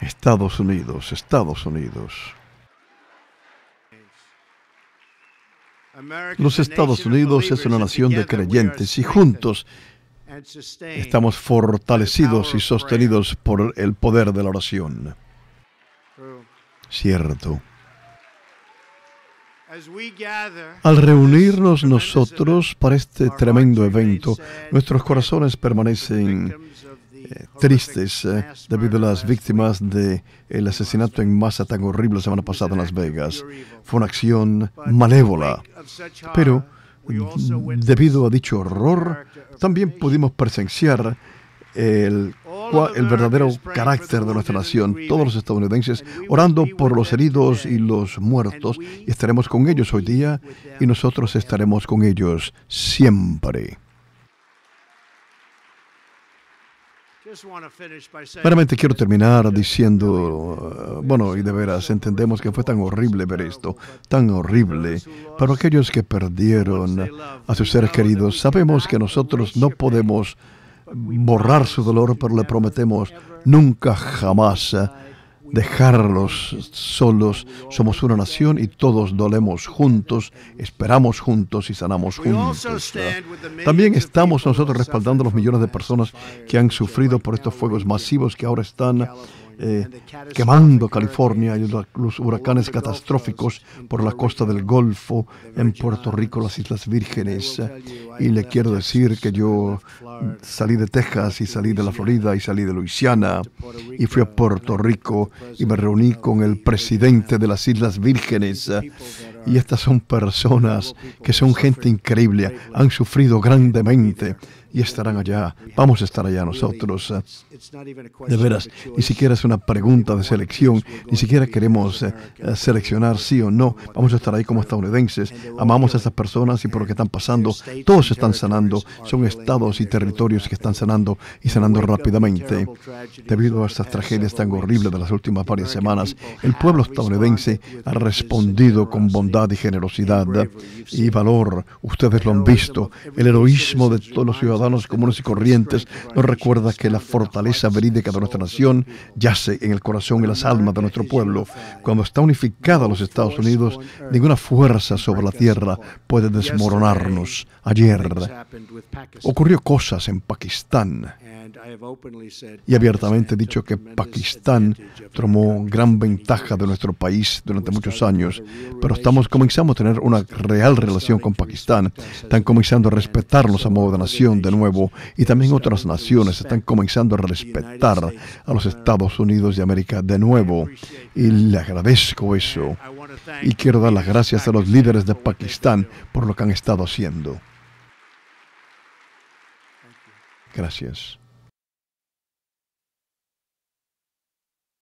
Estados Unidos, Estados Unidos. Los Estados Unidos es una nación de creyentes y juntos estamos fortalecidos y sostenidos por el poder de la oración. Cierto. Al reunirnos nosotros para este tremendo evento, nuestros corazones permanecen tristes eh, debido a las víctimas del asesinato en masa tan horrible la semana pasada en Las Vegas. Fue una acción malévola. Pero mm, debido a dicho horror, también pudimos presenciar el verdadero carácter de nuestra nación, todos los estadounidenses orando por los heridos y los muertos, y estaremos con ellos hoy día y nosotros estaremos con ellos siempre. Veramente quiero terminar diciendo, uh, uh, bueno, y de veras, entendemos que fue tan horrible ver esto, tan horrible. Para aquellos que perdieron a sus seres queridos, sabemos que nosotros no podemos borrar su dolor, pero le prometemos nunca jamás uh, dejarlos solos. Somos una nación y todos dolemos juntos, esperamos juntos y sanamos juntos. También estamos nosotros respaldando a los millones de personas que han sufrido por estos fuegos masivos que ahora están eh, quemando California y los huracanes catastróficos por la costa del Golfo, en Puerto Rico, las Islas Vírgenes. Y le quiero decir que yo salí de Texas y salí de la Florida y salí de Luisiana y fui a Puerto Rico y me reuní con el presidente de las Islas Vírgenes y estas son personas que son gente increíble, han sufrido grandemente y estarán allá. Vamos a estar allá nosotros. De veras, ni siquiera es una pregunta de selección, ni siquiera queremos eh, seleccionar sí o no. Vamos a estar ahí como estadounidenses. Amamos a estas personas y por lo que están pasando. Todos están sanando. Son estados y territorios que están sanando y sanando rápidamente. Debido a estas tragedias tan horribles de las últimas varias semanas, el pueblo estadounidense ha respondido con bondad y generosidad y valor. Ustedes lo han visto. El heroísmo de todos los ciudadanos comunes y corrientes nos recuerda que la fortaleza verídica de nuestra nación yace en el corazón y las almas de nuestro pueblo. Cuando está unificada los Estados Unidos, ninguna fuerza sobre la tierra puede desmoronarnos. Ayer ocurrió cosas en Pakistán. Y abiertamente he dicho que Pakistán tomó gran ventaja de nuestro país durante muchos años, pero estamos comenzamos a tener una real relación con Pakistán. Están comenzando a respetarnos a modo de nación de nuevo y también otras naciones están comenzando a respetar a los Estados Unidos de América de nuevo. Y le agradezco eso. Y quiero dar las gracias a los líderes de Pakistán por lo que han estado haciendo. Gracias.